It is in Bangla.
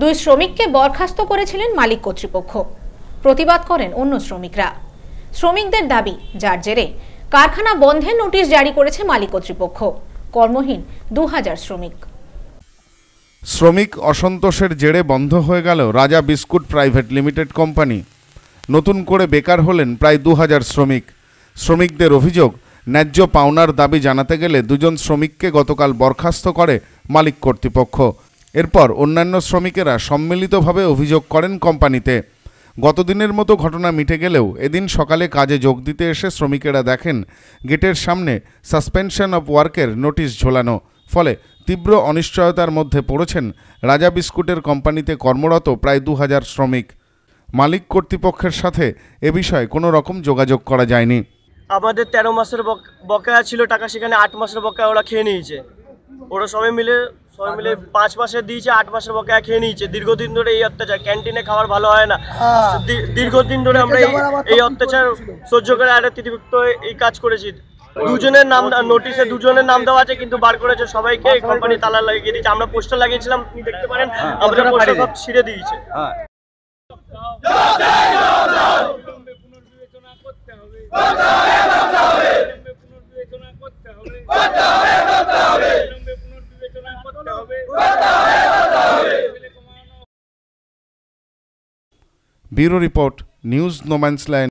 দুই শ্রমিককে বরখাস্ত করেছিলেন মালিক কর্তৃপক্ষ প্রতিবাদ করেন অন্য শ্রমিকরা শ্রমিকদের দাবি যার জেরে কারখানা বন্ধের নোটিশ জারি করেছে মালিক কর্তৃপক্ষ কর্মহীন দু শ্রমিক শ্রমিক অসন্তোষের জেরে বন্ধ হয়ে গেল রাজা বিস্কুট প্রাইভেট লিমিটেড কোম্পানি নতুন করে বেকার হলেন প্রায় দু শ্রমিক শ্রমিকদের অভিযোগ ন্যায্য পাওনার দাবি জানাতে গেলে দুজন শ্রমিককে গতকাল বরখাস্ত করে মালিক কর্তৃপক্ষ এরপর অন্যান্য শ্রমিকেরা সম্মিলিতভাবে অভিযোগ করেন কোম্পানিতে গতদিনের মতো ঘটনা মিটে গেলেও এদিন সকালে কাজে যোগ দিতে এসে শ্রমিকেরা দেখেন গেটের সামনে সাসপেনশন অব ওয়ার্কের নোটিশ ঝোলানো ফলে তীব্র অনিশ্চয়তার মধ্যে পড়েছেন রাজা বিস্কুটের কোম্পানিতে কর্মরত প্রায় দু শ্রমিক মালিক কর্তৃপক্ষের সাথে এ বিষয়ে কোনো রকম যোগাযোগ করা যায়নি আমাদের তেরো মাসের বকেয়া ছিল টাকা সেখানে আট মাসের বকেয়া ওরা খেয়ে নিয়েছে ওরা সবাই মিলে সবাই মিলে পাঁচ মাসের দিয়েছে আট মাসের বকেয়া খেয়ে নিয়েছে দীর্ঘদিন ধরে এই অত্যাচার ক্যান্টিনে খাবার ভালো হয় না হ্যাঁ। দীর্ঘদিন ধরে আমরা এই অত্যাচার সহ্য করে আর তিতিবিক্ত এই কাজ করেছি দুজনের নাম নোটিশে দুজনের নাম দেওয়া আছে কিন্তু বার করেছে সবাইকে কোম্পানি তালা লাগিয়ে দিয়েছে আমরা পোস্টার লাগিয়েছিলাম দেখতে পারেন হ্যাঁ, আমরা ছিঁড়ে দিয়েছে হ্যাঁ। Bureau Report News No Man's Land